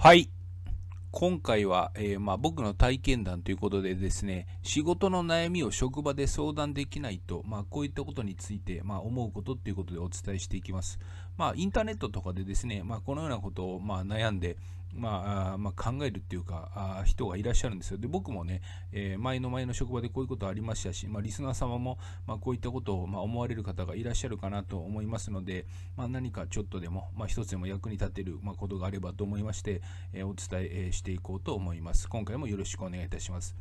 はい。今回は、えー、まあ、僕の体験談ということでですね、仕事の悩みを職場で相談できないと、まあ、こういったことについて、まあ、思うことっていうことでお伝えしていきます。まあ、インターネットとかでですね、まあ、このようなことを、まあ、悩んで、まあ、まあ、考えるっていうか、あ人がいらっしゃるんですよ。で、僕もね、えー、前の前の職場でこういうことありましたし、まあ、リスナー様も、まあ、こういったことを、ま思われる方がいらっしゃるかなと思いますので、まあ、何かちょっとでも、まあ、一つでも役に立てる、まことがあればと思いまして、えー、お伝えしていこうと思います。今回もよろしくお願いいたします。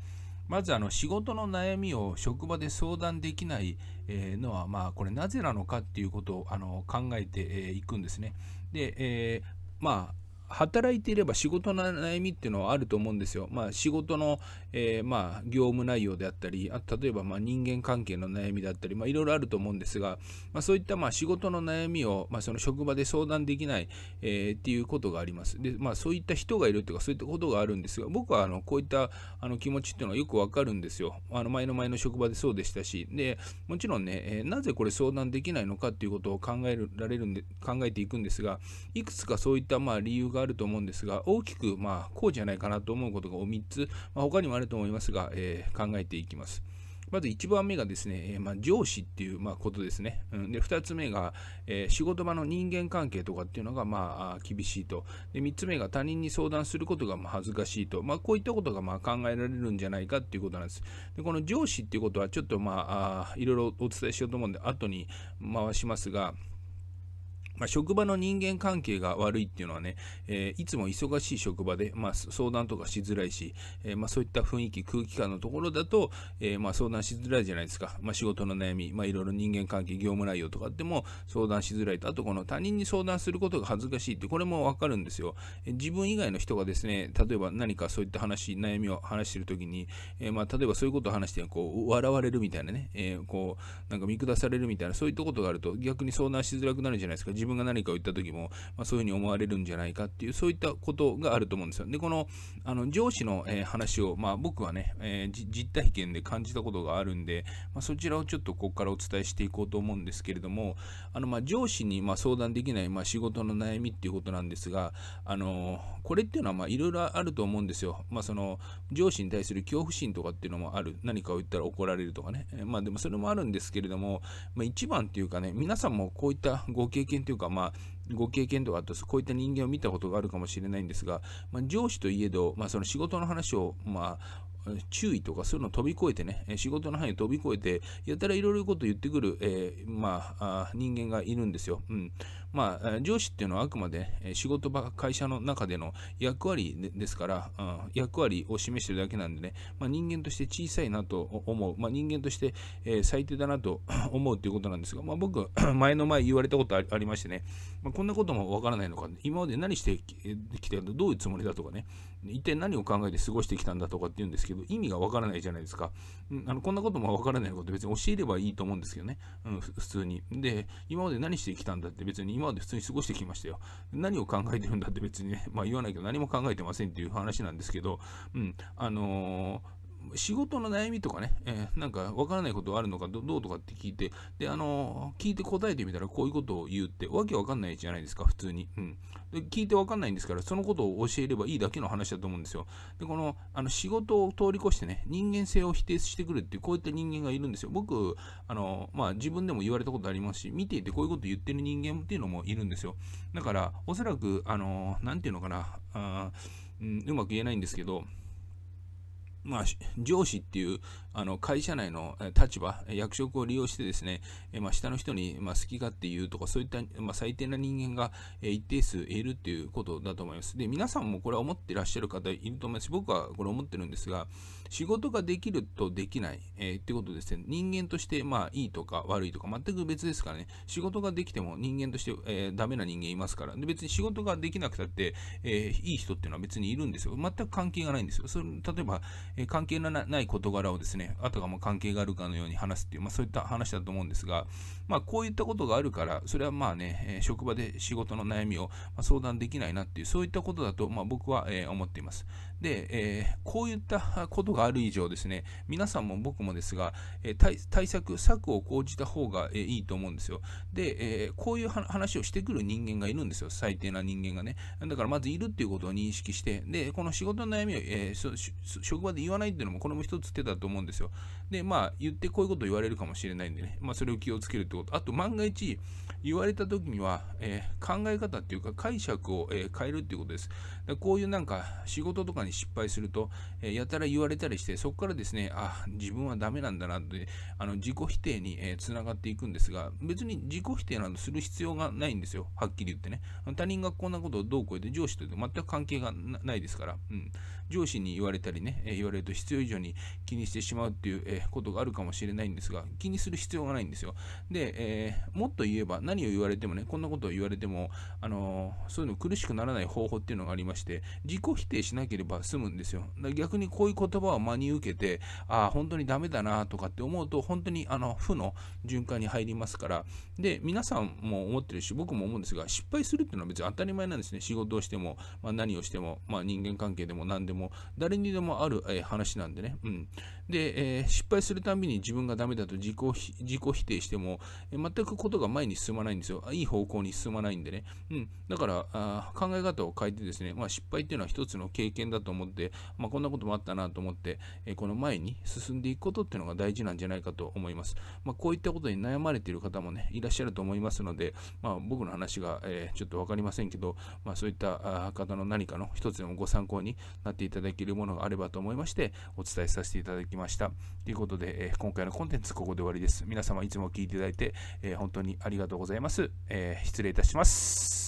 まずあの仕事の悩みを職場で相談できないのはまあこれなぜなのかっていうことをあの考えていくんですね。で、えー、まあ働いていれば仕事の悩みっていうのはあると思うんですよ。まあ、仕事の、えー、まあ、業務内容であったり、あ例えばま人間関係の悩みだったり、まあ、いろいろあると思うんですが、まあ、そういったまあ仕事の悩みを、まあ、その職場で相談できない、えー、っていうことがあります。で、まあ、そういった人がいるというか、そういったことがあるんですが、僕はあのこういったあの気持ちっていうのはよくわかるんですよ。あの前の前の職場でそうでしたし、でもちろんね、えー、なぜこれ相談できないのかっていうことを考えられるんで、考えていくんですが、いくつかそういったまあ理由ががあると思うんですが、大きく、まあ、こうじゃないかなと思うことがお3つ、まあ、他にもあると思いますが、えー、考えていきます。まず1番目がですね、えー、まあ、上司っていう、まあ、ことですね。うん、で2つ目が、えー、仕事場の人間関係とかっていうのが、まあ、厳しいとで。3つ目が他人に相談することが、ま恥ずかしいと。まあ、こういったことが、まあ、考えられるんじゃないかっていうことなんです。でこの上司っていうことはちょっと、まあ、いろいろお伝えしようと思うんで後に回しますが、まあ、職場の人間関係が悪いっていうのはね、えー、いつも忙しい職場で、まあ、相談とかしづらいし、えー、まあ、そういった雰囲気、空気感のところだと、えー、ま相談しづらいじゃないですか。ま仕事の悩み、まあ、いろいろ人間関係、業務内容とかっても相談しづらいと、あとこの他人に相談することが恥ずかしいって、これもわかるんですよ。自分以外の人がですね、例えば何かそういった話、悩みを話してるときに、えま例えばそういうことを話して、こう、笑われるみたいなね、えこう、なんか見下されるみたいな、そういったことがあると、逆に相談しづらくなるじゃないですか。分が何かを言った時も、まあ、そういうふうに思われるんじゃないかっていう、そういったことがあると思うんですよ。で、この、あの、上司の、えー、話を、まあ、僕はね、えー、実体験で感じたことがあるんで、まあ、そちらをちょっとここからお伝えしていこうと思うんですけれども、あの、まあ、上司に、まあ、相談できない、まあ、仕事の悩みっていうことなんですが、あのー、これっていうのは、まあ、いろいろあると思うんですよ。まあ、その、上司に対する恐怖心とかっていうのもある。何かを言ったら怒られるとかね。えまあ、でもそれもあるんですけれども、まあ、一番っていうかね、皆さんもこういったご経験といういうか、まあ、ご経験とかあこういった人間を見たことがあるかもしれないんですが、まあ、上司といえど、まあ、その仕事の話を、まあ、注意とかそういうのを飛び越えてね、仕事の範囲を飛び越えて、やたらいろいろこと言ってくる、えー、まあ、人間がいるんですよ。うん。まあ、上司っていうのはあくまで仕事場、会社の中での役割ですから、役割を示してるだけなんでね、まあ、人間として小さいなと思う、まあ、人間として、え最低だなと 思うということなんですが、まあ、僕、前の前言われたことありましてね、まあ、こんなこともわからないのか、今まで何してきてどういうつもりだとかね、一体何を考えて過ごしてきたんだとかって言うんですけど、意味がわからないじゃないですか。うん、あのこんなこともわからないこと別に教えればいいと思うんですけどね、うん、普通に。で、今まで何してきたんだって別に今まで普通に過ごしてきましたよ。何を考えてるんだって別にね、まあ言わないけど何も考えてませんっていう話なんですけど、うん、あのー仕事の悩みとかね、えー、なんかわからないことあるのかど、どうとかって聞いて、で、あのー、聞いて答えてみたらこういうことを言うって、わけわかんないじゃないですか、普通に。うん。で、聞いてわかんないんですから、そのことを教えればいいだけの話だと思うんですよ。で、この、あの、仕事を通り越してね、人間性を否定してくるっていう、こういった人間がいるんですよ。僕、あのー、まあ、自分でも言われたことありますし、見ていてこういうこと言ってる人間っていうのもいるんですよ。だから、おそらく、あの、なんていうのかな、あうん、うまく言えないんですけど、まあ、上司っていうあの会社内の立場、役職を利用してですね、まあ、下の人に、ま好き勝手言うとか、そういった、ま最低な人間が一定数いるっていうことだと思います。で、皆さんもこれは思ってらっしゃる方いると思いますし、僕はこれ思ってるんですが、仕事ができるとできない、えー、ってことですね。人間として、まあ、いいとか悪いとか全く別ですからね。仕事ができても人間として、えー、ダメな人間いますから。で、別に仕事ができなくたって、えー、いい人っていうのは別にいるんですよ。全く関係がないんですよ。それ例えば、えー、関係のない事柄をですね、あとがも関係があるかのように話すっていう、まあ、そういった話だと思うんですが、まあ、こういったことがあるから、それはまあね、えー、職場で仕事の悩みを相談できないなっていう、そういったことだと、まあ、僕は、えー、思っています。で、えー、こういったことがある以上ですね、皆さんも僕もですが、えー、対策、策を講じた方が、えー、いいと思うんですよ。で、えー、こういう話をしてくる人間がいるんですよ、最低な人間がね。だからまずいるっていうことを認識して、で、この仕事の悩みを、えー、職場で言わないっていうのも、これも一つ手だと思うんですよ。で、まあ、言ってこういうことを言われるかもしれないんでね、まあ、それを気をつけるってこと。あと、万が一、言われた時には、えー、考え方っていうか解釈を、えー、変えるっていうことです。で。こういうなんか仕事とかに失敗すると、えー、やたら言われたりして、そこからですね、あ、自分はダメなんだなって、あの自己否定につな、えー、がっていくんですが、別に自己否定などする必要がないんですよ。はっきり言ってね。他人がこんなことをどうこうやって上司と全く関係がないですから。うん上司に言われたりね、え言われると必要以上に気にしてしまうっていう、えことがあるかもしれないんですが、気にする必要がないんですよ。で、えー、もっと言えば、何を言われてもね、こんなことを言われても、あのー、そういうの苦しくならない方法っていうのがありまして、自己否定しなければ済むんですよ。逆にこういう言葉を真に受けて、ああ、本当にダメだなとかって思うと、本当にあの、負の循環に入りますから、で、皆さんも思ってるし、僕も思うんですが、失敗するっていうのは別に当たり前なんですね。仕事をしても、まあ、何をしても、まあ、人間関係でも何でもも、誰にでもある、え話なんでね。うん。で、えー、失敗するたびに自分がダメだと自己自己否定しても、え全くことが前に進まないんですよ。いい方向に進まないんでね。うん。だから、あ考え方を変えてですね、まあ、失敗っていうのは一つの経験だと思って、まあ、こんなこともあったなと思って、えこの前に進んでいくことっていうのが大事なんじゃないかと思います。まあ、こういったことに悩まれている方もね、いらっしゃると思いますので、まあ、僕の話が、えー、ちょっと分かりませんけど、まあ、そういった方の何かの一つのご参考になっていただけるものがあればと思いまして、お伝えさせていただきました。ということで、え今回のコンテンツここで終わりです。皆様いつも聞いていただいて、え本当にありがとうございます。え失礼いたします。